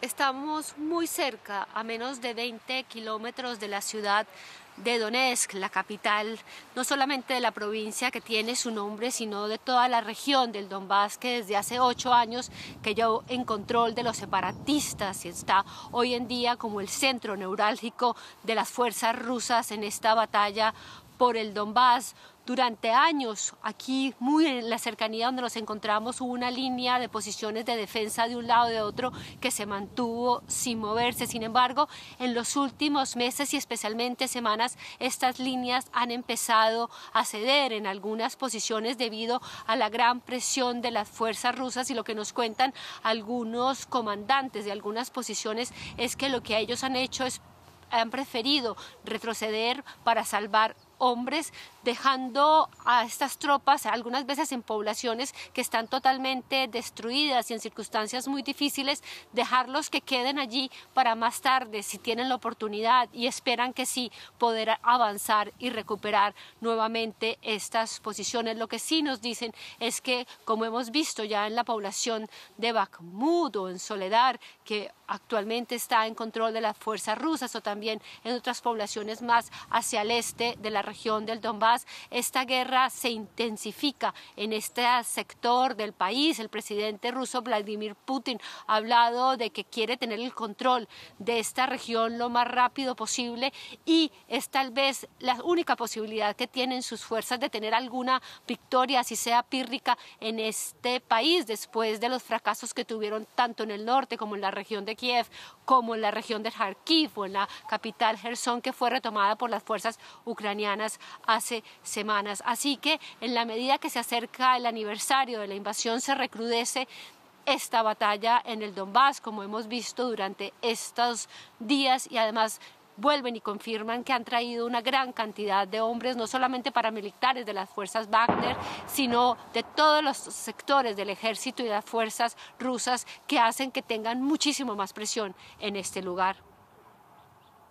Estamos muy cerca, a menos de 20 kilómetros de la ciudad de Donetsk, la capital no solamente de la provincia que tiene su nombre, sino de toda la región del Donbass que desde hace ocho años que yo en control de los separatistas y está hoy en día como el centro neurálgico de las fuerzas rusas en esta batalla por el Donbass. Durante años, aquí muy en la cercanía donde nos encontramos, hubo una línea de posiciones de defensa de un lado y de otro que se mantuvo sin moverse. Sin embargo, en los últimos meses y especialmente semanas, estas líneas han empezado a ceder en algunas posiciones debido a la gran presión de las fuerzas rusas y lo que nos cuentan algunos comandantes de algunas posiciones es que lo que ellos han hecho es han preferido retroceder para salvar hombres, dejando a estas tropas algunas veces en poblaciones que están totalmente destruidas y en circunstancias muy difíciles, dejarlos que queden allí para más tarde, si tienen la oportunidad y esperan que sí, poder avanzar y recuperar nuevamente estas posiciones. Lo que sí nos dicen es que, como hemos visto ya en la población de Bakhmut o en Soledad, que actualmente está en control de las fuerzas rusas o también en otras poblaciones más hacia el este de la región del Donbass. Esta guerra se intensifica en este sector del país. El presidente ruso Vladimir Putin ha hablado de que quiere tener el control de esta región lo más rápido posible y es tal vez la única posibilidad que tienen sus fuerzas de tener alguna victoria, así sea pírrica, en este país después de los fracasos que tuvieron tanto en el norte como en la región de Kiev, como en la región de Kharkiv o en la capital Gerson que fue retomada por las fuerzas ucranianas hace semanas. Así que en la medida que se acerca el aniversario de la invasión se recrudece esta batalla en el Donbass, como hemos visto durante estos días y además vuelven y confirman que han traído una gran cantidad de hombres, no solamente paramilitares de las fuerzas Wagner, sino de todos los sectores del ejército y de las fuerzas rusas que hacen que tengan muchísimo más presión en este lugar.